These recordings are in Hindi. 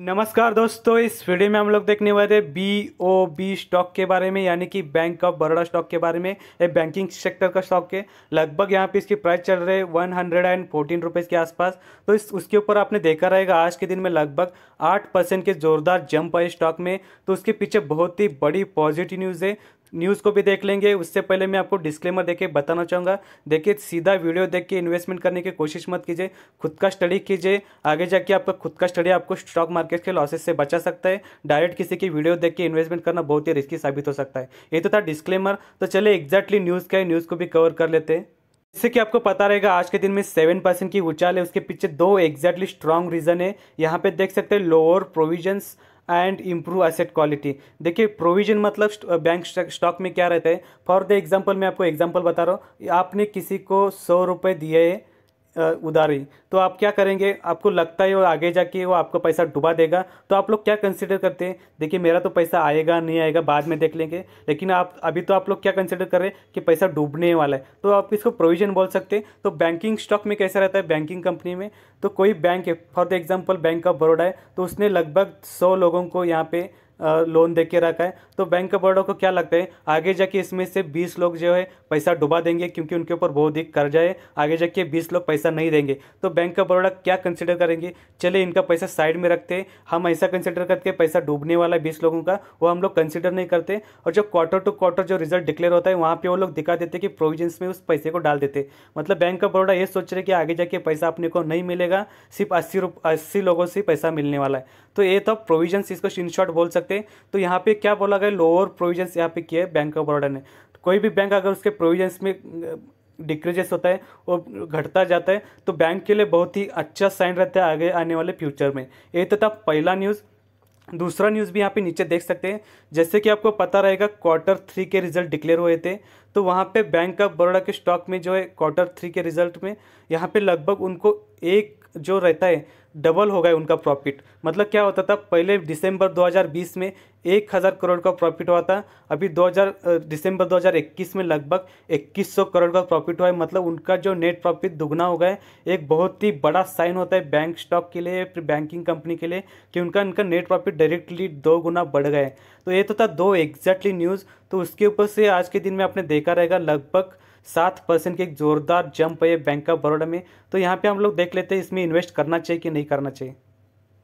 नमस्कार दोस्तों इस वीडियो में हम लोग देखने वाले बी ओ बी स्टॉक के बारे में यानी कि बैंक ऑफ बड़ोडा स्टॉक के बारे में ये बैंकिंग सेक्टर का स्टॉक है लगभग यहाँ पे इसकी प्राइस चल रही है one hundred and fourteen rupees के आसपास तो इस उसके ऊपर आपने देखा रहेगा आज के दिन में लगभग आठ परसेंट के जोरदार जंप है स्टॉक में तो उसके पीछे बहुत ही बड़ी पॉजिटिव न्यूज़ है न्यूज़ को भी देख लेंगे उससे पहले मैं आपको डिस्क्लेमर देके बताना चाहूँगा देखिए सीधा वीडियो देख के इन्वेस्टमेंट करने की कोशिश मत कीजिए खुद का स्टडी कीजिए आगे जाके आपका खुद का स्टडी आपको स्टॉक मार्केट के लॉसेस से बचा सकता है डायरेक्ट किसी की वीडियो देख के इन्वेस्टमेंट करना बहुत ही रिस्की साबित हो सकता है ये तो था डिस्क्लेमर तो चले एग्जैक्टली न्यूज़ का है न्यूज़ को भी कवर कर लेते हैं जिससे कि आपको पता रहेगा आज के दिन में सेवन परसेंट की उछाल है उसके पीछे दो एग्जैक्टली स्ट्रांग रीजन है यहाँ पे देख सकते हैं lower provisions and improve asset quality देखिए प्रोविजन मतलब बैंक स्टॉक में क्या रहता है फॉर द एग्जांपल मैं आपको एग्जांपल बता रहा हूँ आपने किसी को सौ रुपये दिए है उधारी तो आप क्या करेंगे आपको लगता है वो आगे जाके वो आपका पैसा डुबा देगा तो आप लोग क्या कंसिडर करते हैं देखिए मेरा तो पैसा आएगा नहीं आएगा बाद में देख लेंगे लेकिन आप अभी तो आप लोग क्या कंसिडर कर रहे हैं कि पैसा डूबने वाला है तो आप इसको प्रोविजन बोल सकते हैं तो बैंकिंग स्टॉक में कैसा रहता है बैंकिंग कंपनी में तो कोई बैंक है for the example bank of Baroda है तो उसने लगभग सौ लोगों को यहाँ पर लोन दे के रखा है तो बैंक ऑफ बड़ों को क्या लगता है आगे जाके इसमें से बीस लोग जो है पैसा डुबा देंगे क्योंकि उनके ऊपर बहुत ही कर्जा है आगे जाके बीस लोग पैसा नहीं देंगे तो बैंक ऑफ बड़ोड़ा क्या कंसिडर करेंगे चले इनका पैसा साइड में रखते हैं हम ऐसा कंसिडर करके पैसा डूबने वाला है बीस लोगों का वो हम लोग कंसिडर नहीं करते और जो क्वार्टर टू क्वार्टर जो रिजल्ट डिक्लेयर होता है वहाँ पर वो लोग दिखा देते कि प्रोविजन्स में उस पैसे को डाल देते मतलब बैंक ऑफ बड़ौदा ये सोच रहे कि आगे जाके पैसा अपने को नहीं मिलेगा सिर्फ अस्सी रुप अस्सी लोगों से पैसा मिलने वाला है तो ये तो प्रोविजन इसको इन शॉर्ट बोल सकते सकते तो यहाँ पे क्या बोला गया लोअर प्रोविजंस यहाँ पे किए बैंक ऑफ बड़ौदा ने तो कोई भी बैंक अगर उसके प्रोविजंस में डिक्रीजेस होता है और घटता जाता है तो बैंक के लिए बहुत ही अच्छा साइन रहता है आगे आने वाले फ्यूचर में ये तो था पहला न्यूज़ दूसरा न्यूज़ भी यहाँ पे नीचे देख सकते हैं जैसे कि आपको पता रहेगा क्वार्टर थ्री के रिजल्ट डिक्लेयर हुए थे तो वहाँ पे बैंक ऑफ बड़ौदा के स्टॉक में जो है क्वार्टर थ्री के रिजल्ट में यहाँ पे लगभग उनको एक जो रहता है डबल हो गया उनका प्रॉफिट मतलब क्या होता था पहले दिसंबर 2020 में एक हज़ार करोड़ का प्रॉफिट हुआ था अभी 2000 दिसंबर 2021 में लगभग 2100 करोड़ का प्रॉफिट हुआ है मतलब उनका जो नेट प्रॉफिट दुगना हो गया है एक बहुत ही बड़ा साइन होता है बैंक स्टॉक के लिए फिर बैंकिंग कंपनी के लिए कि उनका उनका नेट प्रॉफिट डायरेक्टली दो गुना बढ़ गया है तो ये तो था दो एग्जैक्टली न्यूज़ तो उसके ऊपर से आज के दिन में आपने देखा रहेगा लगभग सात परसेंट की एक जोरदार जंप है बैंक ऑफ बड़ोडा में तो यहाँ पे हम लोग देख लेते हैं इसमें इन्वेस्ट करना चाहिए कि नहीं नहीं करना चाहिए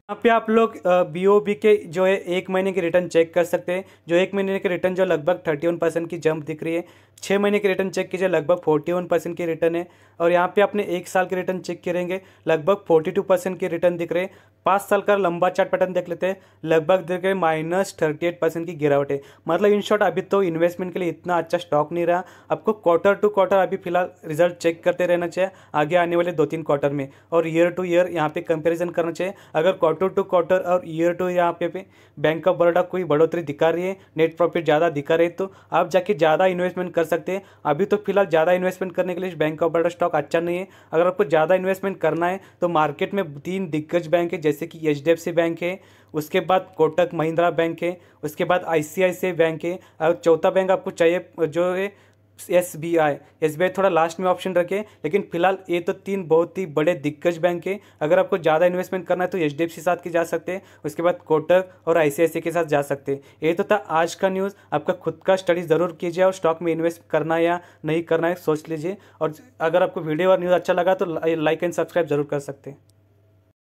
यहाँ पे आप लोग बी ओ बी के जो है एक महीने के रिटर्न चेक कर सकते हैं जो एक महीने के रिटर्न जो लगभग थर्टी वन परसेंट की जंप दिख रही है छः महीने के रिटर्न चेक कीजिए लगभग फोर्टी वन परसेंट की रिटर्न है और यहाँ पे आपने एक साल के रिटर्न चेक करेंगे लगभग फोर्टी टू परसेंट की रिटर्न दिख रहे हैं पाँच साल का लंबा चार्ट पैटर्न देख लेते हैं लगभग दिख रहे माइनस थर्टी एट परसेंट की गिरावट है मतलब इन शॉर्ट अभी तो इन्वेस्टमेंट के लिए इतना अच्छा स्टॉक नहीं रहा आपको क्वार्टर टू क्वार्टर अभी फिलहाल रिजल्ट चेक करते रहना चाहिए आगे आने वाले दो तीन क्वार्टर में और ईयर टू ईयर यहाँ पे कंपेरिजन करना चाहिए अगर क्वार्टर क्वार्टर टू क्वार्टर और ईयर टू ईयर आप पे बैंक ऑफ बड़ौदा कोई बढ़ोतरी दिखा रही है नेट प्रॉफिट ज़्यादा दिखा रही है तो आप जाके ज़्यादा इन्वेस्टमेंट कर सकते हैं अभी तो फिलहाल ज़्यादा इन्वेस्टमेंट करने के लिए बैंक ऑफ बड़ौदा स्टॉक अच्छा नहीं है अगर आपको ज़्यादा इन्वेस्टमेंट करना है तो मार्केट में तीन दिग्गज बैंक है जैसे कि एच बैंक है उसके बाद कोटक महिंद्रा बैंक है उसके बाद आई बैंक है और चौथा बैंक आपको चाहिए जो है S B I S B I थोड़ा लास्ट में ऑप्शन रखे लेकिन फिलहाल ये तो तीन बहुत ही बड़े दिग्गज बैंक है अगर आपको ज़्यादा इन्वेस्टमेंट करना है तो एच डी एफ सी साथ के जा सकते हैं उसके बाद कोटक और आई सी आई सी के साथ जा सकते हैं ये तो था आज का न्यूज़ आपका खुद का स्टडी ज़रूर कीजिए और स्टॉक में इन्वेस्ट करना या नहीं करना है सोच लीजिए और अगर आपको वीडियो और न्यूज़ अच्छा लगा तो लाइक एंड सब्सक्राइब जरूर कर सकते हैं